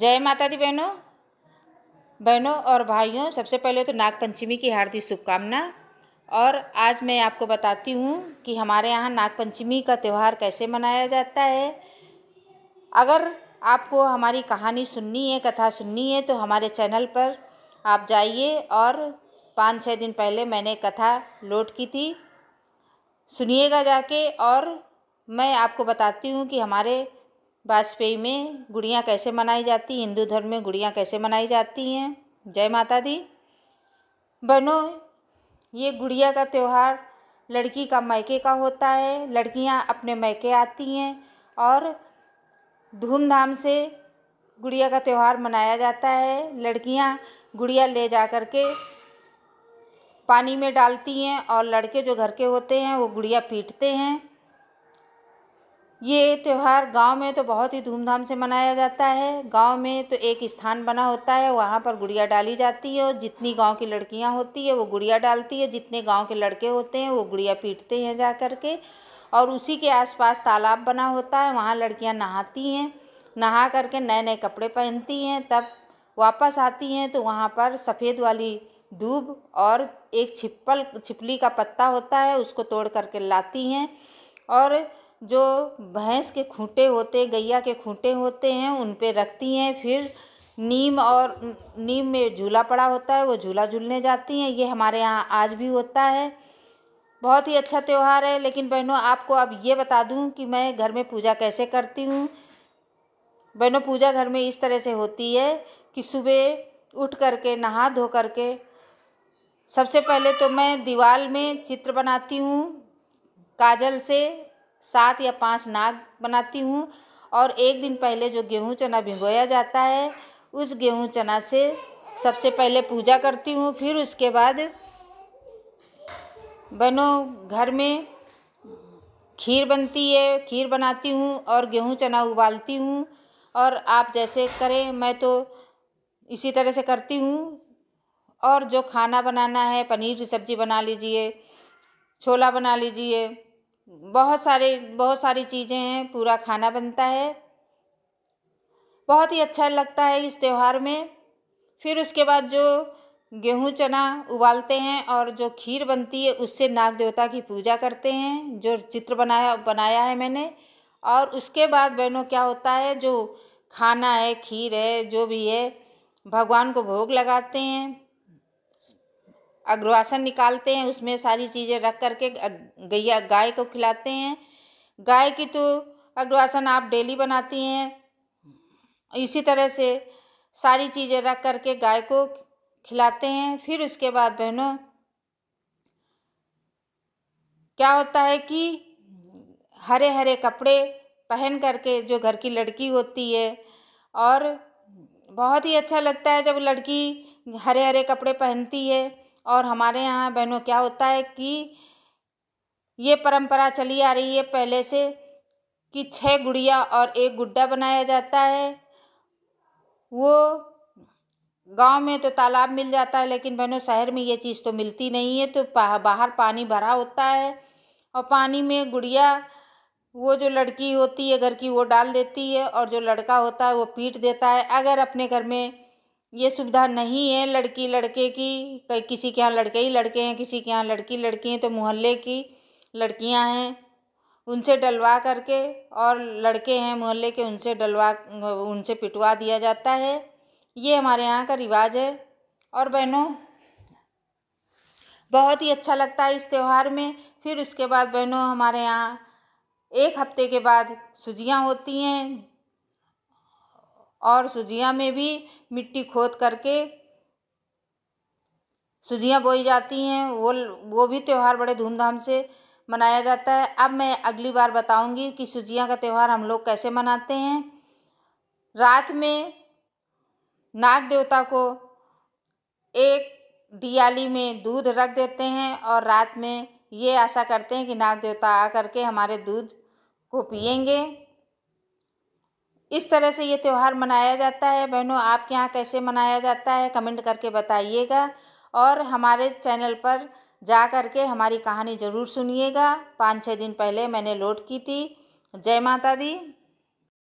जय माता दी बहनों बहनों और भाइयों सबसे पहले तो नाग पंचमी की हार्दिक शुभकामना और आज मैं आपको बताती हूँ कि हमारे यहाँ नाग पंचमी का त्यौहार कैसे मनाया जाता है अगर आपको हमारी कहानी सुननी है कथा सुननी है तो हमारे चैनल पर आप जाइए और पाँच छः दिन पहले मैंने कथा लोड की थी सुनिएगा जाके और मैं आपको बताती हूँ कि हमारे वाजपेयी में गुड़िया कैसे मनाई जाती हिंदू धर्म में गुड़ियाँ कैसे मनाई जाती हैं जय माता दी बनो ये गुड़िया का त्यौहार लड़की का मायके का होता है लड़कियाँ अपने मायके आती हैं और धूमधाम से गुड़िया का त्यौहार मनाया जाता है लड़कियाँ गुड़िया ले जा कर के पानी में डालती हैं और लड़के जो घर के होते हैं वो गुड़िया पीटते हैं ये त्यौहार गांव में तो बहुत ही धूमधाम से मनाया जाता है गांव में तो एक स्थान बना होता है वहाँ पर गुड़िया डाली जाती है और जितनी गांव की लड़कियां होती है वो गुड़िया डालती है जितने गांव के लड़के होते हैं वो गुड़िया पीटते हैं जा कर के और उसी के आसपास तालाब बना होता है वहाँ लड़कियाँ नहाती हैं नहा करके नए नए कपड़े पहनती हैं तब वापस आती हैं तो वहाँ पर सफ़ेद वाली दूब और एक छिप्पल छिपली का पत्ता होता है उसको तोड़ करके लाती हैं और जो भैंस के खूंटे होते गैया के खूंटे होते हैं उन पे रखती हैं फिर नीम और नीम में झूला पड़ा होता है वो झूला झूलने जाती हैं ये हमारे यहाँ आज भी होता है बहुत ही अच्छा त्यौहार है लेकिन बहनों आपको अब ये बता दूँ कि मैं घर में पूजा कैसे करती हूँ बहनों पूजा घर में इस तरह से होती है कि सुबह उठ करके नहा धो करके सबसे पहले तो मैं दीवार में चित्र बनाती हूँ काजल से सात या पाँच नाग बनाती हूँ और एक दिन पहले जो गेहूँ चना भिगोया जाता है उस गेहूँ चना से सबसे पहले पूजा करती हूँ फिर उसके बाद बनो घर में खीर बनती है खीर बनाती हूँ और गेहूँ चना उबालती हूँ और आप जैसे करें मैं तो इसी तरह से करती हूँ और जो खाना बनाना है पनीर की सब्ज़ी बना लीजिए छोला बना लीजिए बहुत सारे बहुत सारी चीज़ें हैं पूरा खाना बनता है बहुत ही अच्छा लगता है इस त्यौहार में फिर उसके बाद जो गेहूँ चना उबालते हैं और जो खीर बनती है उससे नाग देवता की पूजा करते हैं जो चित्र बनाया बनाया है मैंने और उसके बाद बहनों क्या होता है जो खाना है खीर है जो भी है भगवान को भोग लगाते हैं अग्रवासन निकालते हैं उसमें सारी चीज़ें रख करके गैया गाय को खिलाते हैं गाय की तो अग्रवासन आप डेली बनाती हैं इसी तरह से सारी चीज़ें रख करके गाय को खिलाते हैं फिर उसके बाद बहनों क्या होता है कि हरे हरे कपड़े पहन करके जो घर की लड़की होती है और बहुत ही अच्छा लगता है जब लड़की हरे हरे कपड़े पहनती है और हमारे यहाँ बहनों क्या होता है कि ये परंपरा चली आ रही है पहले से कि छः गुड़िया और एक गुड्डा बनाया जाता है वो गांव में तो तालाब मिल जाता है लेकिन बहनों शहर में ये चीज़ तो मिलती नहीं है तो बाहर पानी भरा होता है और पानी में गुड़िया वो जो लड़की होती है घर की वो डाल देती है और जो लड़का होता है वो पीट देता है अगर अपने घर में ये सुविधा नहीं है लड़की लड़के की कहीं किसी के यहाँ लड़के ही लड़के हैं किसी के यहाँ लड़की लड़की हैं तो मोहल्ले की लड़कियाँ हैं उनसे डलवा करके और लड़के हैं मोहल्ले के उनसे डलवा उनसे पिटवा दिया जाता है ये हमारे यहाँ का रिवाज है और बहनों बहुत ही अच्छा लगता है इस त्यौहार में फिर उसके बाद बहनों हमारे यहाँ एक हफ्ते के बाद सुजियाँ होती हैं और सुजिया में भी मिट्टी खोद करके सुजियाँ बोई जाती हैं वो वो भी त्यौहार बड़े धूमधाम से मनाया जाता है अब मैं अगली बार बताऊंगी कि सुजियाँ का त्यौहार हम लोग कैसे मनाते हैं रात में नाग देवता को एक दियाली में दूध रख देते हैं और रात में ये आशा करते हैं कि नाग देवता आ करके हमारे दूध को पियेंगे इस तरह से ये त्यौहार मनाया जाता है बहनों आपके यहाँ कैसे मनाया जाता है कमेंट करके बताइएगा और हमारे चैनल पर जा कर के हमारी कहानी ज़रूर सुनिएगा पाँच छः दिन पहले मैंने लोड की थी जय माता दी